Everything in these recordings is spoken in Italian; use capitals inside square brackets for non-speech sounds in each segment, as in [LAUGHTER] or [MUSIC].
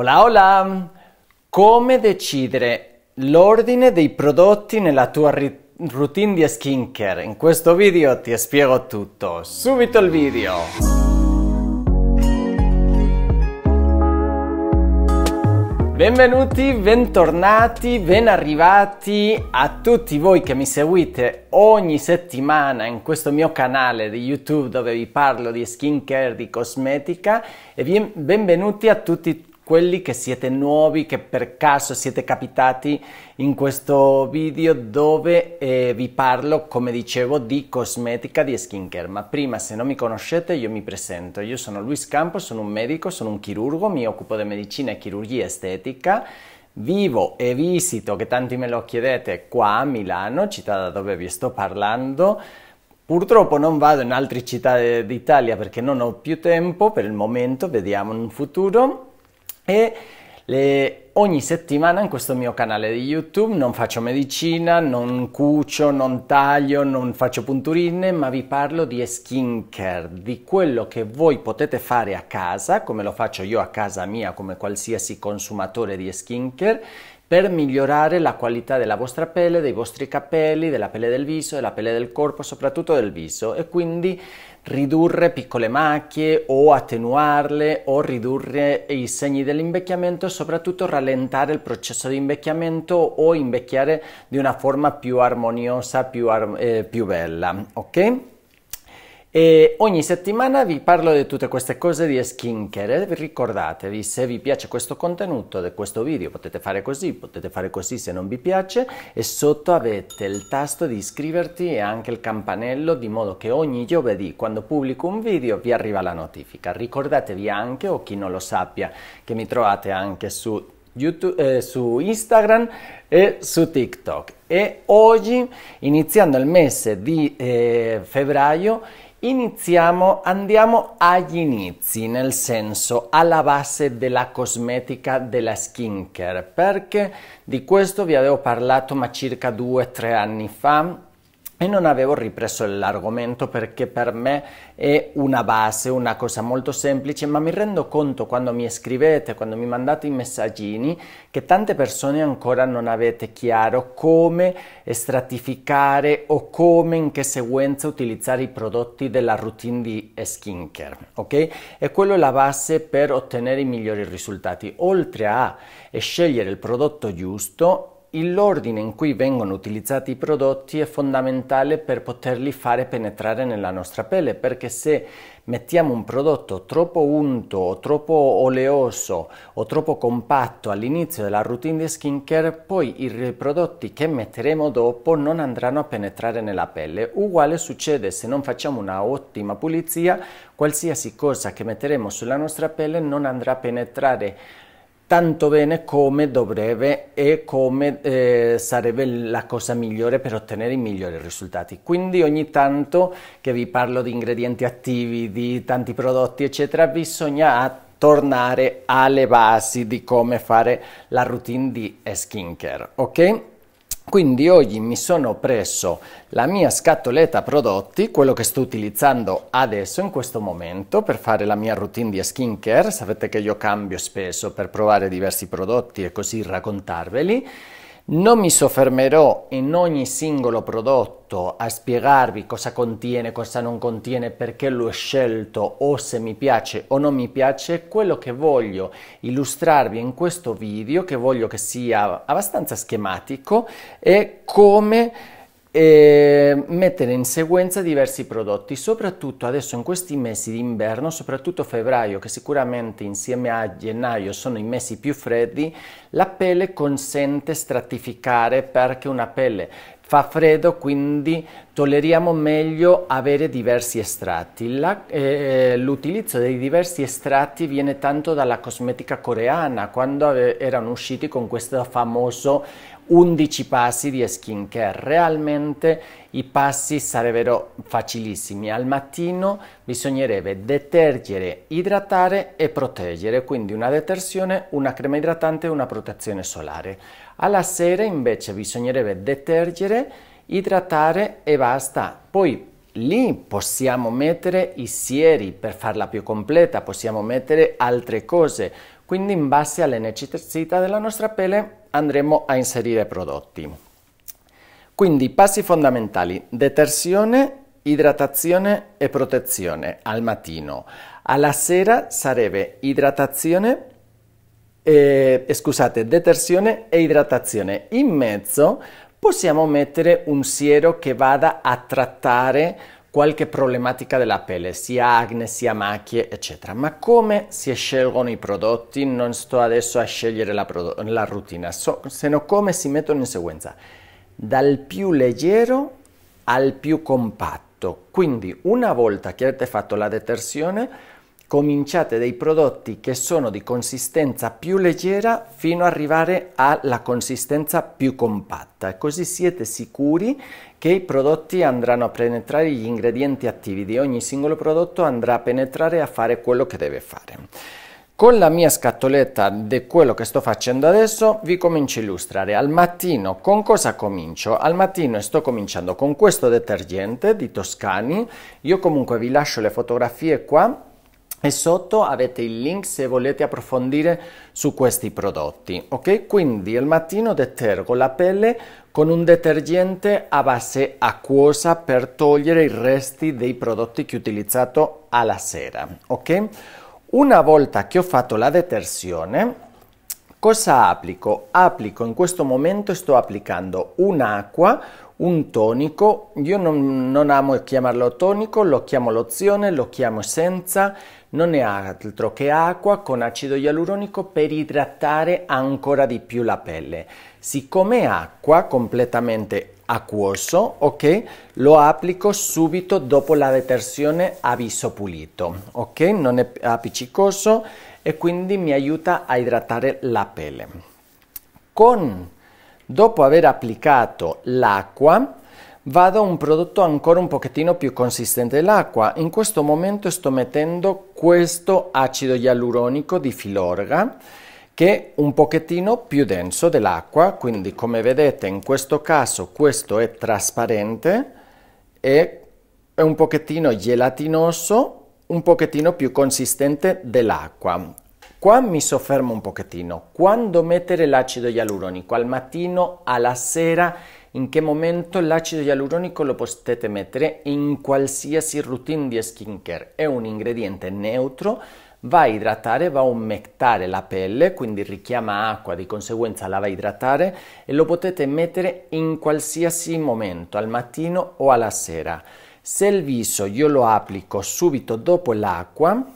Hola, hola! Come decidere l'ordine dei prodotti nella tua routine di skincare? In questo video ti spiego tutto. Subito il video! Benvenuti, bentornati, ben arrivati a tutti voi che mi seguite ogni settimana in questo mio canale di YouTube dove vi parlo di skincare, di cosmetica e benvenuti a tutti quelli che siete nuovi, che per caso siete capitati in questo video dove eh, vi parlo, come dicevo, di cosmetica, di skincare. Ma prima, se non mi conoscete, io mi presento. Io sono Luis Campos, sono un medico, sono un chirurgo, mi occupo di medicina e chirurgia estetica. Vivo e visito, che tanti me lo chiedete, qua a Milano, città da dove vi sto parlando. Purtroppo non vado in altre città d'Italia perché non ho più tempo per il momento, vediamo in futuro e le ogni settimana in questo mio canale di YouTube non faccio medicina, non cucio, non taglio, non faccio punturine, ma vi parlo di skincare, di quello che voi potete fare a casa, come lo faccio io a casa mia, come qualsiasi consumatore di skincare, per migliorare la qualità della vostra pelle, dei vostri capelli, della pelle del viso, della pelle del corpo, soprattutto del viso e quindi ridurre piccole macchie o attenuarle o ridurre i segni dell'invecchiamento e soprattutto rallentare il processo di invecchiamento o invecchiare di una forma più armoniosa, più, ar- eh, più bella, ok? E ogni settimana vi parlo di tutte queste cose di skincare. Ricordatevi, se vi piace questo contenuto di questo video, potete fare così, potete fare così se non vi piace. E sotto avete il tasto di iscriverti e anche il campanello, di modo che ogni giovedì, quando pubblico un video, vi arriva la notifica. Ricordatevi anche, o chi non lo sappia, che mi trovate anche su YouTube, eh, su Instagram e su TikTok. E oggi, iniziando il mese di eh, febbraio, Iniziamo, andiamo agli inizi, nel senso alla base della cosmetica della skincare, perché di questo vi avevo parlato ma circa 2-3 anni fa e non avevo ripreso l'argomento perché per me è una base, una cosa molto semplice, ma mi rendo conto quando mi scrivete, quando mi mandate i messaggini, che tante persone ancora non avete chiaro come stratificare o come in che sequenza utilizzare i prodotti della routine di skincare, ok? E quello è la base per ottenere i migliori risultati, oltre a scegliere il prodotto giusto l'ordine in cui vengono utilizzati i prodotti è fondamentale per poterli fare penetrare nella nostra pelle, perché se mettiamo un prodotto troppo unto o troppo oleoso o troppo compatto all'inizio della routine di skincare, poi i prodotti che metteremo dopo non andranno a penetrare nella pelle. Uguale succede se non facciamo una ottima pulizia, qualsiasi cosa che metteremo sulla nostra pelle non andrà a penetrare tanto bene come dovrebbe e come eh, sarebbe la cosa migliore per ottenere i migliori risultati. Quindi ogni tanto che vi parlo di ingredienti attivi, di tanti prodotti, eccetera, bisogna tornare alle basi di come fare la routine di skincare, ok? Quindi oggi mi sono preso la mia scatoletta prodotti, quello che sto utilizzando adesso in questo momento per fare la mia routine di skincare, sapete che io cambio spesso per provare diversi prodotti e così raccontarveli non mi soffermerò in ogni singolo prodotto a spiegarvi cosa contiene, cosa non contiene, perché l'ho scelto o se mi piace o non mi piace. Quello che voglio illustrarvi in questo video, che voglio che sia abbastanza schematico, è come eh, mettere in sequenza diversi prodotti, soprattutto adesso in questi mesi d'inverno, soprattutto febbraio, che sicuramente insieme a gennaio sono i mesi più freddi, la pelle consente stratificare perché una pelle fa freddo, quindi tolleriamo meglio avere diversi estratti. Eh, l'utilizzo eh, dei diversi estratti viene tanto dalla cosmetica coreana, quando erano usciti con questo famoso 11 passi di skincare. Realmente i passi sarebbero facilissimi. Al mattino bisognerebbe detergere, idratare e proteggere, quindi una detersione, una crema idratante e una protezione solare. Alla sera invece bisognerebbe detergere, idratare e basta. Poi lì possiamo mettere i sieri per farla più completa, possiamo mettere altre cose. Quindi in base alle necessità della nostra pelle andremo a inserire prodotti. Quindi passi fondamentali, detersione, idratazione e protezione al mattino. Alla sera sarebbe idratazione, eh, scusate, detersione e idratazione. In mezzo possiamo mettere un siero che vada a trattare qualche problematica della pelle, sia acne, sia macchie, eccetera. Ma come si scelgono i prodotti? Non sto adesso a scegliere la, la routine, so, se no come si mettono in sequenza. Dal più leggero al più compatto. Quindi una volta che avete fatto la detersione cominciate dei prodotti che sono di consistenza più leggera fino ad arrivare alla consistenza più compatta così siete sicuri che i prodotti andranno a penetrare gli ingredienti attivi di ogni singolo prodotto andrà a penetrare e a fare quello che deve fare. Con la mia scatoletta di quello che sto facendo adesso vi comincio a illustrare. Al mattino con cosa comincio? Al mattino sto cominciando con questo detergente di Toscani. Io comunque vi lascio le fotografie qua e sotto avete il link se volete approfondire su questi prodotti. Ok? Quindi al mattino detergo la pelle con un detergente a base acquosa per togliere i resti dei prodotti che ho utilizzato alla sera. Ok? Una volta che ho fatto la detersione, cosa applico? Applico in questo momento sto applicando un'acqua un tonico, io non, non amo chiamarlo tonico, lo chiamo lozione, lo chiamo senza, non è altro che acqua con acido ialuronico per idratare ancora di più la pelle. Siccome è acqua completamente acquoso, ok? Lo applico subito dopo la detersione a viso pulito, ok? Non è appiccicoso e quindi mi aiuta a idratare la pelle. Con Dopo aver applicato l'acqua, vado a un prodotto ancora un pochettino più consistente dell'acqua. In questo momento sto mettendo questo acido ialuronico di Filorga che è un pochettino più denso dell'acqua, quindi come vedete in questo caso questo è trasparente e è un pochettino gelatinoso, un pochettino più consistente dell'acqua. Qua mi soffermo un pochettino. Quando mettere l'acido ialuronico? Al mattino, alla sera? In che momento l'acido ialuronico lo potete mettere in qualsiasi routine di skincare? È un ingrediente neutro, va a idratare, va a umectare la pelle, quindi richiama acqua, di conseguenza la va a idratare e lo potete mettere in qualsiasi momento, al mattino o alla sera. Se il viso io lo applico subito dopo l'acqua,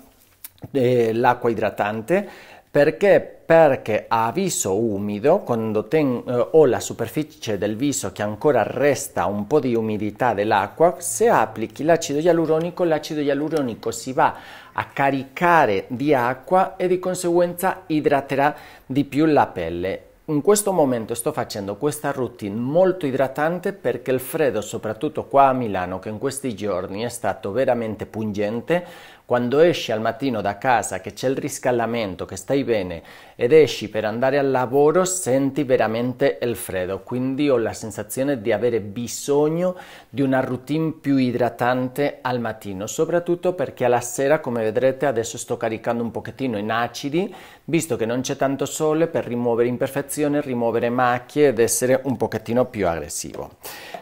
eh, l'acqua idratante perché perché a viso umido, quando ten, eh, ho la superficie del viso che ancora resta un po' di umidità dell'acqua, se applichi l'acido ialuronico, l'acido ialuronico si va a caricare di acqua e di conseguenza idraterà di più la pelle. In questo momento sto facendo questa routine molto idratante perché il freddo, soprattutto qua a Milano, che in questi giorni è stato veramente pungente, quando esci al mattino da casa, che c'è il riscaldamento, che stai bene ed esci per andare al lavoro, senti veramente il freddo. Quindi ho la sensazione di avere bisogno di una routine più idratante al mattino, soprattutto perché alla sera, come vedrete, adesso sto caricando un pochettino in acidi, visto che non c'è tanto sole per rimuovere imperfezioni, rimuovere macchie ed essere un pochettino più aggressivo.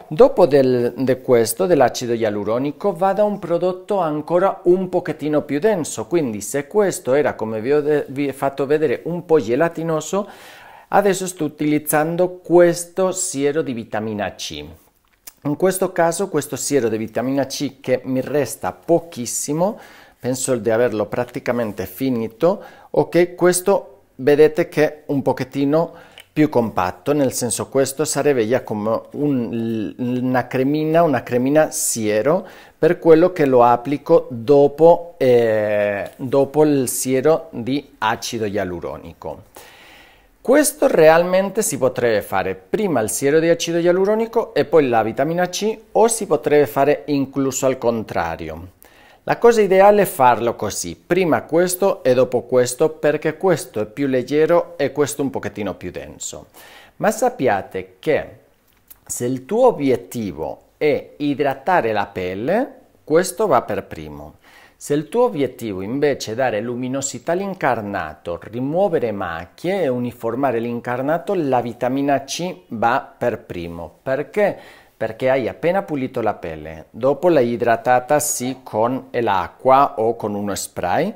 Dopo di de questo, dell'acido ialuronico, vado a un prodotto ancora un pochettino pochettino più denso, quindi se questo era come vi ho, vi ho fatto vedere un po' gelatinoso, adesso sto utilizzando questo siero di vitamina C. In questo caso questo siero di vitamina C che mi resta pochissimo, penso di averlo praticamente finito, ok, questo vedete che un pochettino più compatto, nel senso questo sarebbe già come un, una cremina, una cremina siero, per quello che lo applico dopo, eh, dopo il siero di acido ialuronico. Questo realmente si potrebbe fare prima il siero di acido ialuronico e poi la vitamina C o si potrebbe fare incluso al contrario. La cosa ideale è farlo così, prima questo e dopo questo perché questo è più leggero e questo un pochettino più denso. Ma sappiate che se il tuo obiettivo è idratare la pelle, questo va per primo. Se il tuo obiettivo invece è dare luminosità all'incarnato, rimuovere macchie e uniformare l'incarnato, la vitamina C va per primo. Perché? perché hai appena pulito la pelle, dopo l'hai idratata sì con l'acqua o con uno spray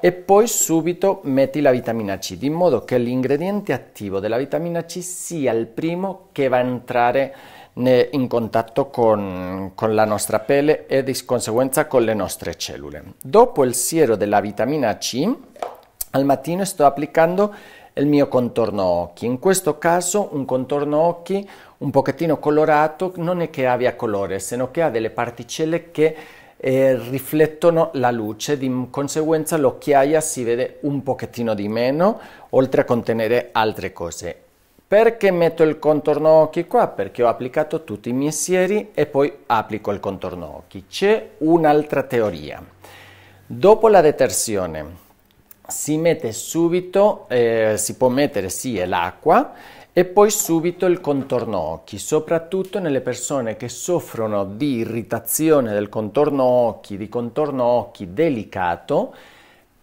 e poi subito metti la vitamina C, di modo che l'ingrediente attivo della vitamina C sia il primo che va a entrare in contatto con, con, la nostra pelle e di conseguenza con le nostre cellule. Dopo il siero della vitamina C, al mattino sto applicando il mio contorno occhi. In questo caso un contorno occhi un pochettino colorato non è che abbia colore, se no che ha delle particelle che eh, riflettono la luce, di conseguenza l'occhiaia si vede un pochettino di meno, oltre a contenere altre cose. Perché metto il contorno occhi qua? Perché ho applicato tutti i miei sieri e poi applico il contorno occhi. C'è un'altra teoria. Dopo la detersione, si mette subito, eh, si può mettere sì l'acqua e poi subito il contorno occhi, soprattutto nelle persone che soffrono di irritazione del contorno occhi, di contorno occhi delicato,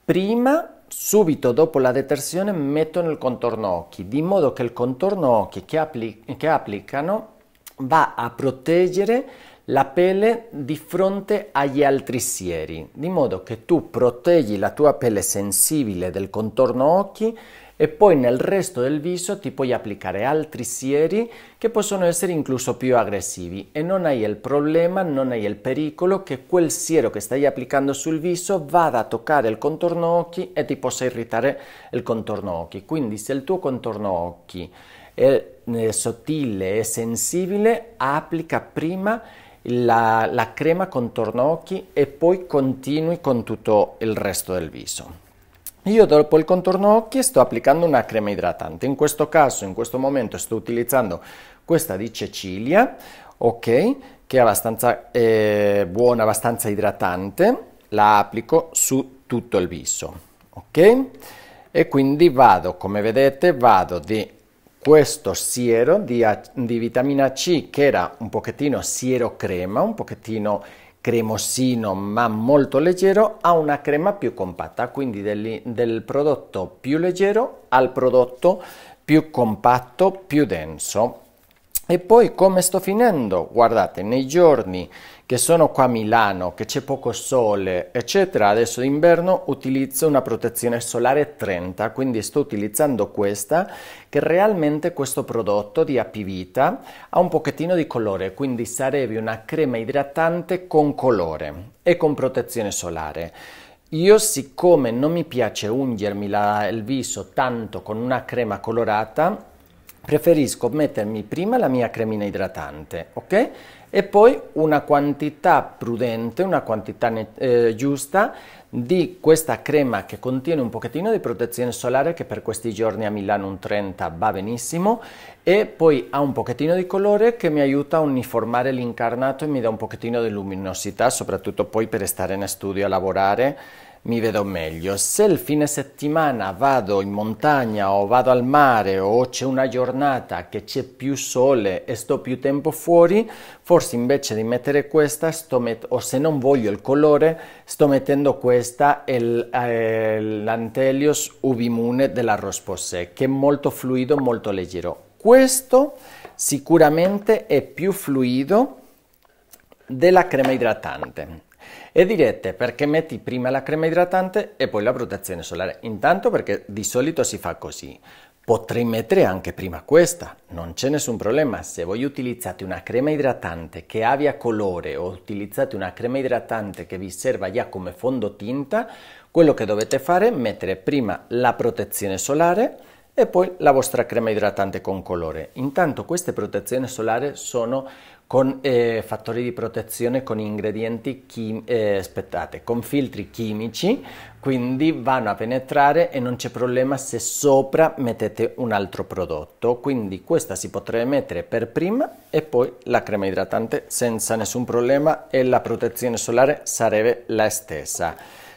prima subito dopo la detersione mettono il contorno occhi, di modo che il contorno occhi che, appli che applicano va a proteggere la pelle di fronte agli altri sieri, di modo che tu proteggi la tua pelle sensibile del contorno occhi e poi nel resto del viso ti puoi applicare altri sieri che possono essere incluso più aggressivi e non hai il problema, non hai il pericolo che quel siero che stai applicando sul viso vada a toccare il contorno occhi e ti possa irritare il contorno occhi. Quindi se il tuo contorno occhi è eh, sottile e sensibile, applica prima la, la crema contorno occhi e poi continui con tutto il resto del viso. Io dopo il contorno occhi sto applicando una crema idratante, in questo caso, in questo momento sto utilizzando questa di Cecilia, ok, che è abbastanza eh, buona, abbastanza idratante, la applico su tutto il viso, ok? E quindi vado, come vedete, vado di questo siero di, di, vitamina C che era un pochettino siero crema, un pochettino cremosino ma molto leggero, a una crema più compatta, quindi del, del prodotto più leggero al prodotto più compatto, più denso. E poi come sto finendo? Guardate, nei giorni che sono qua a Milano, che c'è poco sole, eccetera, adesso d'inverno utilizzo una protezione solare 30, quindi sto utilizzando questa, che realmente questo prodotto di Apivita ha un pochettino di colore, quindi sarebbe una crema idratante con colore e con protezione solare. Io siccome non mi piace ungermi la, il viso tanto con una crema colorata, preferisco mettermi prima la mia cremina idratante, ok? E poi una quantità prudente, una quantità eh, giusta di questa crema che contiene un pochettino di protezione solare che per questi giorni a Milano un 30 va benissimo e poi ha un pochettino di colore che mi aiuta a uniformare l'incarnato e mi dà un pochettino di luminosità soprattutto poi per stare in studio a lavorare mi vedo meglio. Se il fine settimana vado in montagna o vado al mare o c'è una giornata che c'è più sole e sto più tempo fuori, forse invece di mettere questa, met o se non voglio il colore, sto mettendo questa, eh, l'Antelios Ubimune della Rosposé, che è molto fluido, molto leggero. Questo sicuramente è più fluido della crema idratante e direte perché metti prima la crema idratante e poi la protezione solare. Intanto perché di solito si fa così. Potrei mettere anche prima questa, non c'è nessun problema. Se voi utilizzate una crema idratante che abbia colore o utilizzate una crema idratante che vi serva già come fondotinta, quello che dovete fare è mettere prima la protezione solare e poi la vostra crema idratante con colore. Intanto queste protezioni solari sono con eh, fattori di protezione con ingredienti chim- eh, aspettate, con filtri chimici, quindi vanno a penetrare e non c'è problema se sopra mettete un altro prodotto. Quindi questa si potrebbe mettere per prima e poi la crema idratante senza nessun problema e la protezione solare sarebbe la stessa.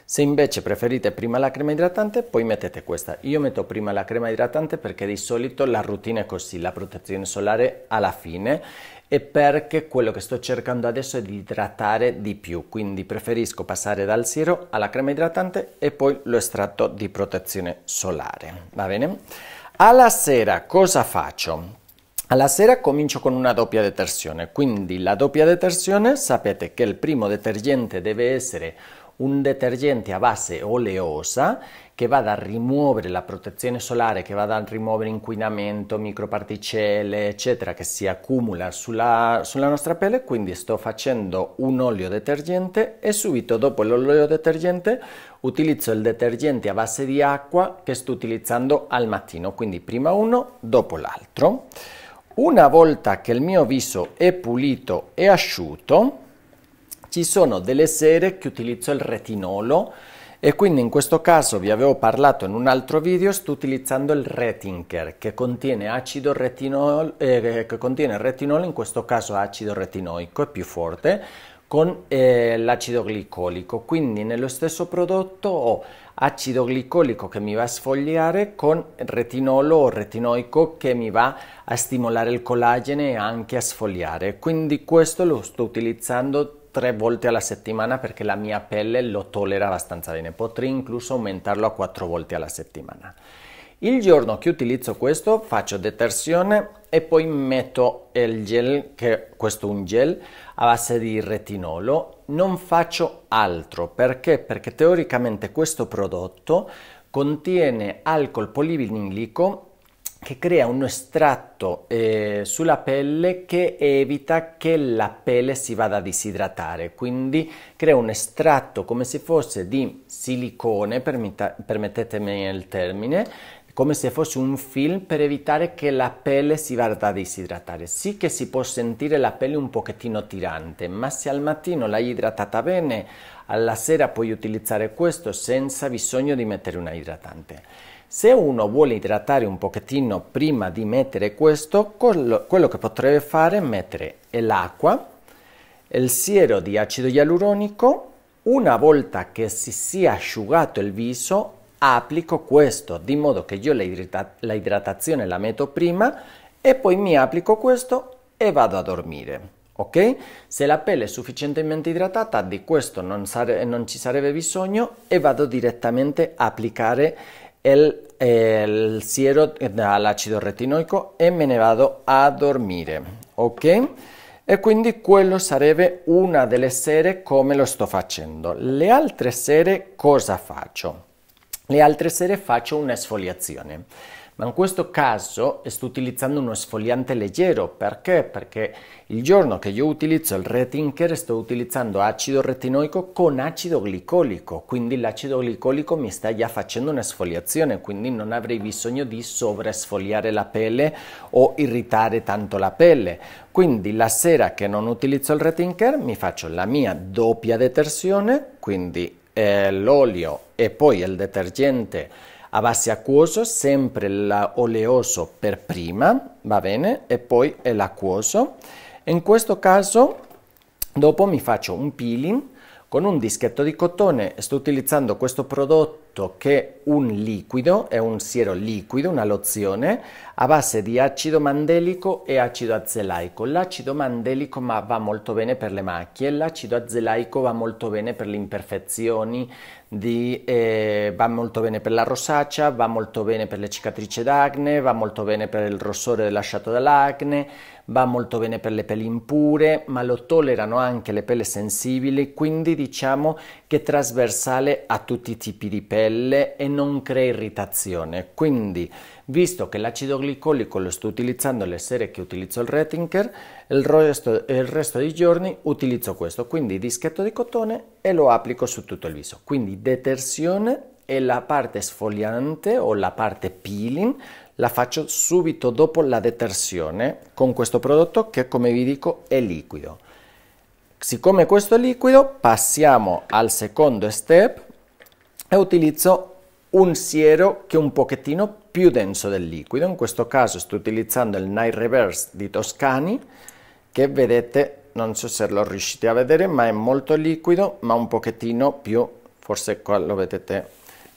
Se invece preferite prima la crema idratante, poi mettete questa. Io metto prima la crema idratante perché di solito la routine è così, la protezione solare alla fine e perché quello che sto cercando adesso è di idratare di più, quindi preferisco passare dal siero alla crema idratante e poi lo estratto di protezione solare, va bene? Alla sera cosa faccio? Alla sera comincio con una doppia detersione, quindi la doppia detersione sapete che il primo detergente deve essere un detergente a base oleosa che vada a rimuovere la protezione solare, che vada a rimuovere inquinamento, microparticelle, eccetera, che si accumula sulla, sulla nostra pelle. Quindi sto facendo un olio detergente e subito dopo l'olio detergente utilizzo il detergente a base di acqua che sto utilizzando al mattino, quindi prima uno, dopo l'altro. Una volta che il mio viso è pulito e asciutto, ci sono delle sere che utilizzo il retinolo e quindi in questo caso vi avevo parlato in un altro video, sto utilizzando il Retinker che contiene acido retinolo, eh, che contiene retinolo, in questo caso acido retinoico, è più forte, con eh, l'acido glicolico. Quindi nello stesso prodotto ho acido glicolico che mi va a sfogliare con retinolo o retinoico che mi va a stimolare il collagene e anche a sfogliare. Quindi questo lo sto utilizzando tre volte alla settimana perché la mia pelle lo tollera abbastanza bene, potrei incluso aumentarlo a quattro volte alla settimana. Il giorno che utilizzo questo faccio detersione e poi metto il gel, che questo è un gel a base di retinolo, non faccio altro perché? Perché teoricamente questo prodotto contiene alcol polivinilico che crea un estratto eh, sulla pelle che evita che la pelle si vada a disidratare, quindi crea un estratto come se fosse di silicone, permettetemi il termine, come se fosse un film per evitare che la pelle si vada a disidratare. Sì che si può sentire la pelle un pochettino tirante, ma se al mattino l'hai idratata bene, alla sera puoi utilizzare questo senza bisogno di mettere un idratante. Se uno vuole idratare un pochettino prima di mettere questo, quello, quello che potrebbe fare è mettere l'acqua, il siero di acido ialuronico, una volta che si sia asciugato il viso, applico questo, di modo che io la, la idratazione la metto prima e poi mi applico questo e vado a dormire. Ok? Se la pelle è sufficientemente idratata, di questo non, sare- non ci sarebbe bisogno e vado direttamente a applicare el, el siero eh, all'acido retinoico e me ne vado a dormire, ok? E quindi quello sarebbe una delle sere come lo sto facendo. Le altre sere cosa faccio? Le altre sere faccio un'esfoliazione ma in questo caso sto utilizzando uno sfogliante leggero, perché? Perché il giorno che io utilizzo il retinker sto utilizzando acido retinoico con acido glicolico, quindi l'acido glicolico mi sta già facendo una sfogliazione, quindi non avrei bisogno di sovrasfogliare la pelle o irritare tanto la pelle. Quindi la sera che non utilizzo il retinker mi faccio la mia doppia detersione, quindi eh, l'olio e poi il detergente a base acquoso, sempre l'oleoso per prima, va bene? E poi l'acquoso. In questo caso, dopo mi faccio un peeling con un dischetto di cotone, sto utilizzando questo prodotto che è un liquido, è un siero liquido, una lozione, a base di acido mandelico e acido azelaico. L'acido mandelico va molto bene per le macchie, l'acido azelaico va molto bene per le imperfezioni, di, eh, va molto bene per la rosaccia, va molto bene per le cicatrici d'acne, va molto bene per il rossore lasciato dall'acne, va molto bene per le peli impure, ma lo tollerano anche le pelle sensibili, quindi diciamo che è trasversale a tutti i tipi di pelle e non crea irritazione. Quindi Visto che l'acido glicolico lo sto utilizzando le sere che utilizzo il Rettinger, il resto, il resto dei giorni utilizzo questo, quindi dischetto di cotone e lo applico su tutto il viso. Quindi detersione e la parte sfogliante o la parte peeling la faccio subito dopo la detersione con questo prodotto che come vi dico è liquido. Siccome questo è liquido passiamo al secondo step e utilizzo un siero che un pochettino più denso del liquido, in questo caso sto utilizzando il Night Reverse di Toscani che vedete, non so se lo riuscite a vedere, ma è molto liquido, ma un pochettino più, forse qua lo vedete,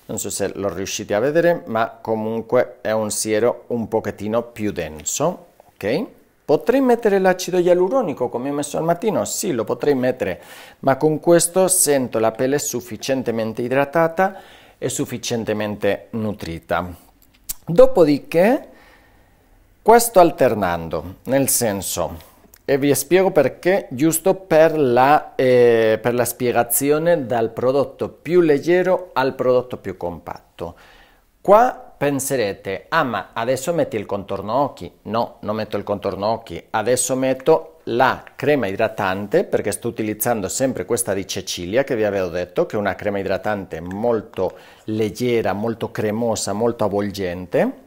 non so se lo riuscite a vedere, ma comunque è un siero un pochettino più denso, ok? Potrei mettere l'acido ialuronico come ho messo al mattino? Sì, lo potrei mettere, ma con questo sento la pelle sufficientemente idratata e sufficientemente nutrita. Dopodiché, questo alternando, nel senso, e vi spiego perché, giusto per la, eh, per la spiegazione dal prodotto più leggero al prodotto più compatto. Qua penserete, ah ma adesso metti il contorno occhi. No, non metto il contorno occhi, adesso metto la crema idratante perché sto utilizzando sempre questa di Cecilia che vi avevo detto che è una crema idratante molto leggera, molto cremosa, molto avvolgente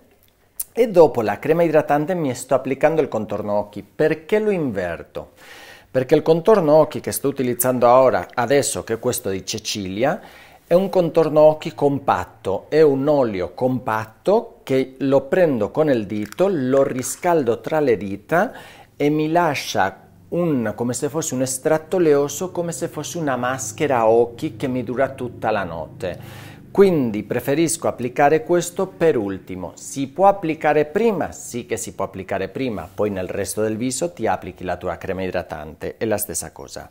e dopo la crema idratante mi sto applicando il contorno occhi perché lo inverto? Perché il contorno occhi che sto utilizzando ora, adesso che è questo di Cecilia, è un contorno occhi compatto, è un olio compatto che lo prendo con il dito, lo riscaldo tra le dita e mi lascia un, come se fosse un estratto oleoso, come se fosse una maschera a occhi che mi dura tutta la notte. Quindi preferisco applicare questo per ultimo. Si può applicare prima? Sì che si può applicare prima, poi nel resto del viso ti applichi la tua crema idratante, è la stessa cosa.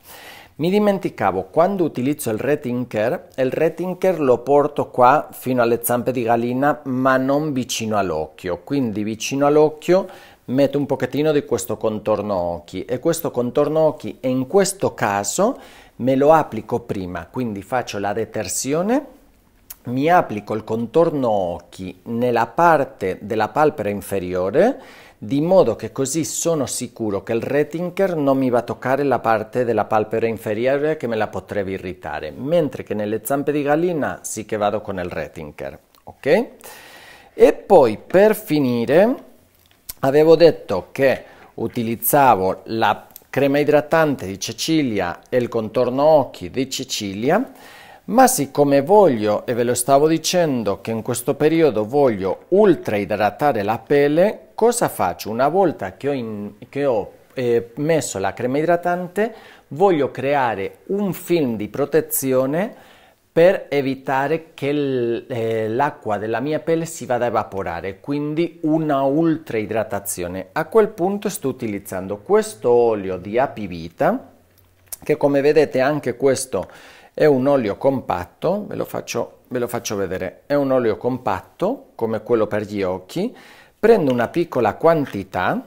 Mi dimenticavo, quando utilizzo il retinker, il retinker lo porto qua fino alle zampe di gallina, ma non vicino all'occhio. Quindi vicino all'occhio metto un pochettino di questo contorno occhi e questo contorno occhi in questo caso me lo applico prima, quindi faccio la detersione mi applico il contorno occhi nella parte della palpebra inferiore di modo che così sono sicuro che il retinker non mi va a toccare la parte della palpebra inferiore che me la potrebbe irritare, mentre che nelle zampe di gallina sì che vado con il retinker, ok? E poi per finire avevo detto che utilizzavo la crema idratante di Cecilia e il contorno occhi di Cecilia ma siccome voglio, e ve lo stavo dicendo, che in questo periodo voglio ultra idratare la pelle, cosa faccio? Una volta che ho, in, che ho eh, messo la crema idratante, voglio creare un film di protezione per evitare che eh, l'acqua della mia pelle si vada a evaporare, quindi una ultra idratazione. A quel punto sto utilizzando questo olio di apivita, che come vedete anche questo è un olio compatto, ve lo, faccio, ve lo faccio vedere, è un olio compatto come quello per gli occhi, prendo una piccola quantità,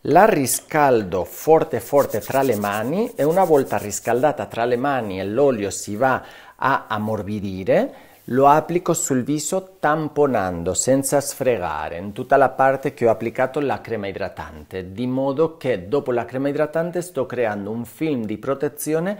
la riscaldo forte forte tra le mani e una volta riscaldata tra le mani e l'olio si va a ammorbidire, lo applico sul viso tamponando senza sfregare in tutta la parte che ho applicato la crema idratante, di modo che dopo la crema idratante sto creando un film di protezione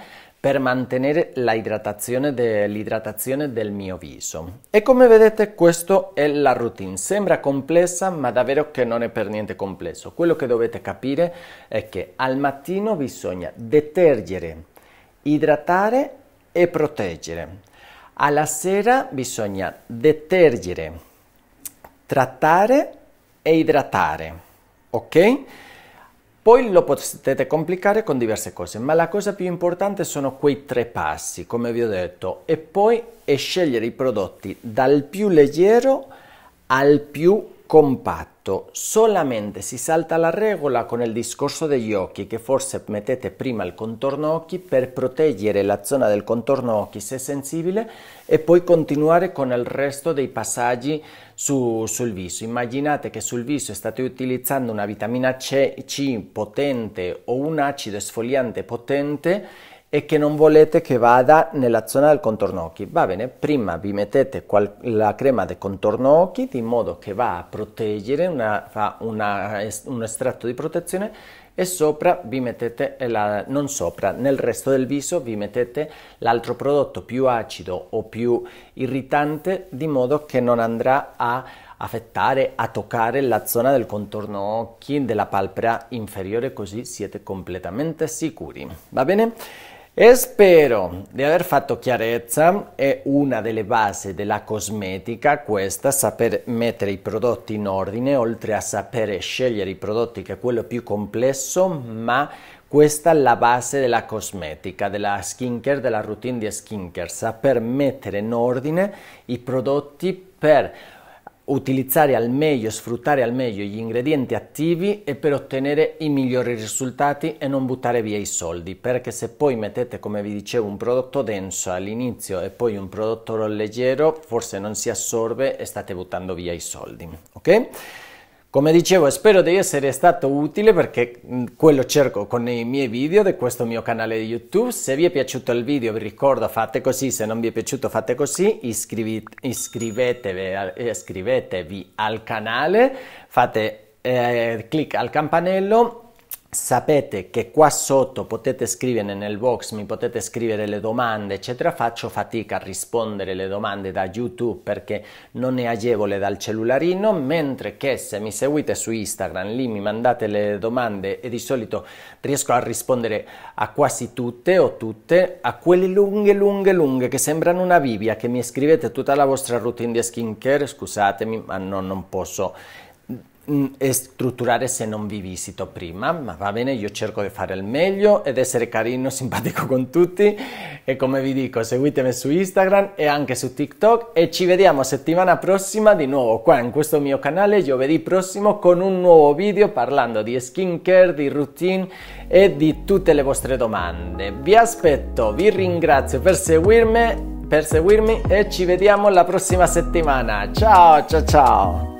per mantenere l'idratazione de, del mio viso. E come vedete questa è la routine, sembra complessa ma davvero che non è per niente complesso. Quello che dovete capire è che al mattino bisogna detergere, idratare e proteggere. Alla sera bisogna detergere, trattare e idratare, ok? Poi lo potete complicare con diverse cose, ma la cosa più importante sono quei tre passi, come vi ho detto, e poi è scegliere i prodotti dal più leggero al più compatto. Solamente si salta la regola con il discorso degli occhi, che forse mettete prima il contorno occhi per proteggere la zona del contorno occhi se sensibile e poi continuare con il resto dei passaggi su, sul viso. Immaginate che sul viso state utilizzando una vitamina C, C potente o un acido esfoliante potente e che non volete che vada nella zona del contorno occhi. Va bene, prima vi mettete qual- la crema del contorno occhi di modo che va a proteggere, una, fa una, un estratto di protezione e sopra vi mettete, la, non sopra, nel resto del viso vi mettete l'altro prodotto più acido o più irritante di modo che non andrà a affettare, a toccare la zona del contorno occhi della palpebra inferiore, così siete completamente sicuri. Va bene? E Spero di aver fatto chiarezza, è una delle basi della cosmetica questa, saper mettere i prodotti in ordine, oltre a sapere scegliere i prodotti che è quello più complesso, ma questa è la base della cosmetica, della skincare, della routine di skincare, saper mettere in ordine i prodotti per utilizzare al meglio, sfruttare al meglio gli ingredienti attivi e per ottenere i migliori risultati e non buttare via i soldi, perché se poi mettete, come vi dicevo, un prodotto denso all'inizio e poi un prodotto leggero, forse non si assorbe e state buttando via i soldi, ok? Come dicevo, spero di essere stato utile perché mm, quello cerco con i miei video di questo mio canale di YouTube. Se vi è piaciuto il video vi ricordo fate così, se non vi è piaciuto fate così, iscrivetevi, al iscrivetevi, al canale, fate eh, clic al campanello Sapete che qua sotto potete scrivere nel box, mi potete scrivere le domande, eccetera. Faccio fatica a rispondere le domande da YouTube perché non è agevole dal cellularino, mentre che se mi seguite su Instagram, lì mi mandate le domande e di solito riesco a rispondere a quasi tutte o tutte, a quelle lunghe, lunghe, lunghe che sembrano una Bibbia, che mi scrivete tutta la vostra routine di skincare, scusatemi, ma no, non posso Mm, strutturare se non vi visito prima, ma va bene, io cerco di fare il meglio ed essere carino, [LAUGHS] simpatico con tutti e come vi dico seguitemi su Instagram e anche su TikTok e ci vediamo settimana prossima di nuovo qua in questo mio canale giovedì prossimo con un nuovo video parlando di skincare, di routine e di tutte le vostre domande. Vi aspetto, vi ringrazio per seguirmi, per seguirmi e ci vediamo la prossima settimana. Ciao ciao ciao!